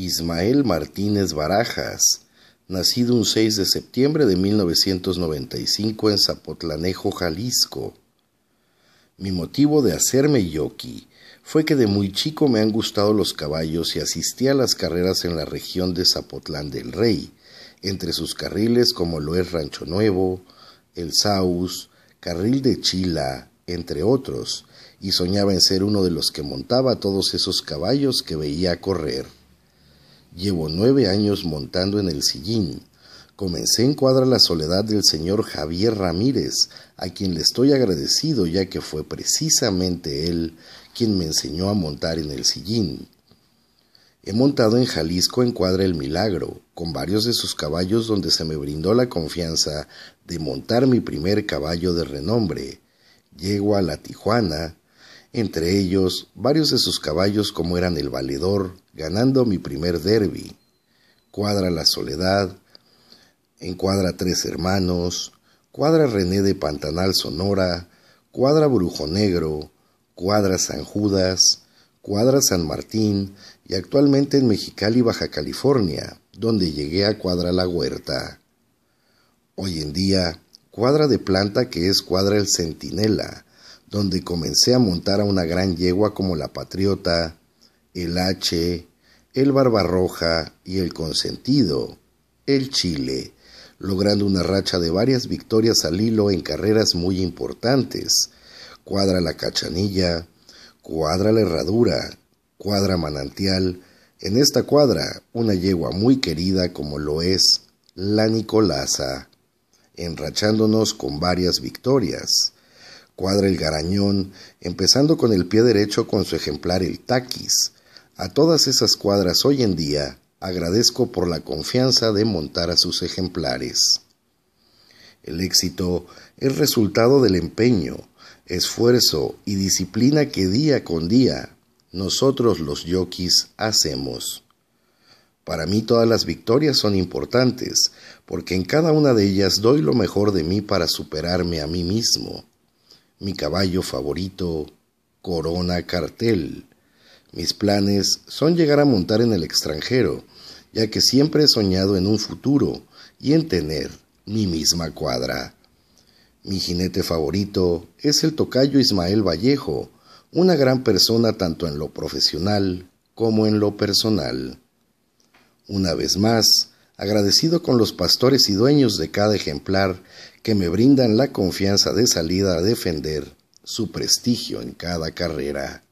Ismael Martínez Barajas, nacido un 6 de septiembre de 1995 en Zapotlanejo, Jalisco. Mi motivo de hacerme yoki fue que de muy chico me han gustado los caballos y asistí a las carreras en la región de Zapotlán del Rey, entre sus carriles como lo es Rancho Nuevo, El Saus, Carril de Chila, entre otros, y soñaba en ser uno de los que montaba todos esos caballos que veía correr. Llevo nueve años montando en el sillín. Comencé en Cuadra la Soledad del señor Javier Ramírez, a quien le estoy agradecido ya que fue precisamente él quien me enseñó a montar en el sillín. He montado en Jalisco en Cuadra el Milagro, con varios de sus caballos donde se me brindó la confianza de montar mi primer caballo de renombre. Llego a la Tijuana, entre ellos varios de sus caballos como eran el valedor, ganando mi primer derby, cuadra la soledad, en Cuadra tres hermanos, cuadra René de Pantanal Sonora, cuadra Brujo Negro, cuadra San Judas, cuadra San Martín y actualmente en Mexicali, Baja California, donde llegué a cuadra La Huerta. Hoy en día, cuadra de planta que es cuadra El Centinela, donde comencé a montar a una gran yegua como la Patriota, el H, el Barbarroja y el Consentido, el Chile, logrando una racha de varias victorias al hilo en carreras muy importantes. Cuadra la Cachanilla, cuadra la Herradura, cuadra Manantial, en esta cuadra una yegua muy querida como lo es la Nicolasa, enrachándonos con varias victorias cuadra el garañón, empezando con el pie derecho con su ejemplar el taquis. A todas esas cuadras hoy en día agradezco por la confianza de montar a sus ejemplares. El éxito es resultado del empeño, esfuerzo y disciplina que día con día nosotros los yokis hacemos. Para mí todas las victorias son importantes, porque en cada una de ellas doy lo mejor de mí para superarme a mí mismo mi caballo favorito, Corona Cartel. Mis planes son llegar a montar en el extranjero, ya que siempre he soñado en un futuro y en tener mi misma cuadra. Mi jinete favorito es el tocayo Ismael Vallejo, una gran persona tanto en lo profesional como en lo personal. Una vez más, agradecido con los pastores y dueños de cada ejemplar que me brindan la confianza de salida a defender su prestigio en cada carrera.